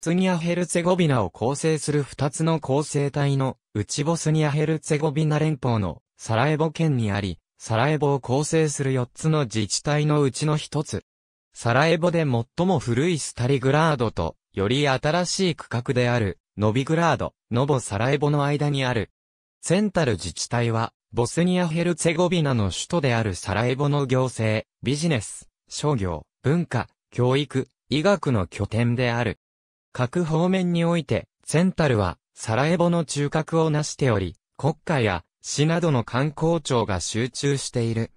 ツニア・ヘルツェゴビナを構成する2つの構成体の、内ボスニア・ヘルツェゴビナ連邦のサラエボ県にあり、サラエボを構成する4つの自治体のうちの1つ。サラエボで最も古いスタリグラードと、より新しい区画である、ノビグラード、ノボサラエボの間にある。センタル自治体は、ボスニア・ヘルツェゴビナの首都であるサラエボの行政、ビジネス、商業、文化、教育、医学の拠点である。各方面において、センタルは、サラエボの中核を成しており、国家や、市などの観光庁が集中している。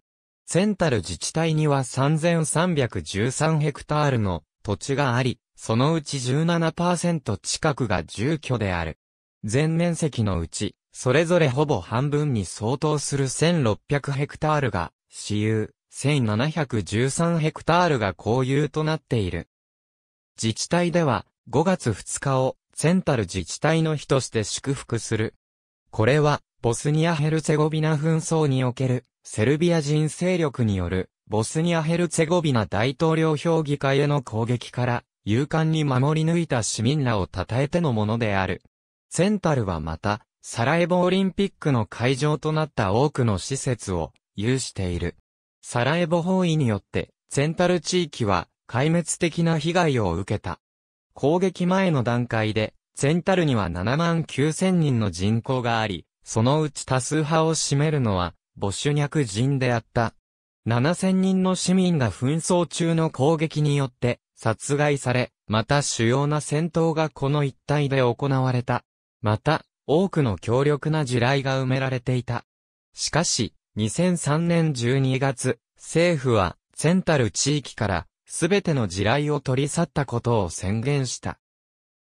センタル自治体には3313ヘクタールの土地があり、そのうち17%近くが住居である。全面積のうち、それぞれほぼ半分に相当する1600ヘクタールが私有、1713ヘクタールが公有となっている。自治体では、5月2日をセンタル自治体の日として祝福する。これは、ボスニア・ヘルツェゴビナ紛争における、セルビア人勢力による、ボスニア・ヘルツェゴビナ大統領評議会への攻撃から、勇敢に守り抜いた市民らを称えてのものである。センタルはまた、サラエボオリンピックの会場となった多くの施設を有している。サラエボ包囲によって、センタル地域は壊滅的な被害を受けた。攻撃前の段階で、ンタルには7万9000人の人口があり、そのうち多数派を占めるのは、ボシュニャク人であった。7000人の市民が紛争中の攻撃によって、殺害され、また主要な戦闘がこの一帯で行われた。また、多くの強力な地雷が埋められていた。しかし、2003年12月、政府は、センタル地域から、すべての地雷を取り去ったことを宣言した。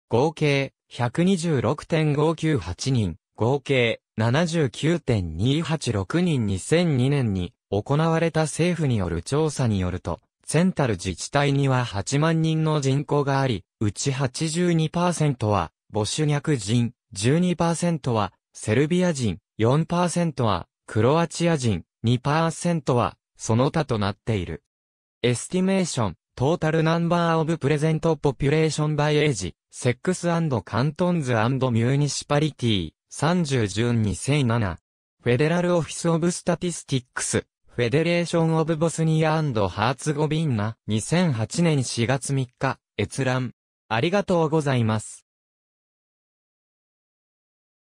合計126.598人、合計79.286人2002年に行われた政府による調査によると、センタル自治体には8万人の人口があり、うち82%はボシュニャク人、12%はセルビア人、4%はクロアチア人、2%はその他となっている。エスティメーション、トータルナンバーオブプレゼントポピュレーションバイエージ、セックスカントンズミューニシパリティ、30ジューン2007。フェデラルオフィスオブスタティスティックス、フェデレーションオブボスニアハーツゴビンナ、2008年4月3日、閲覧。ありがとうございます。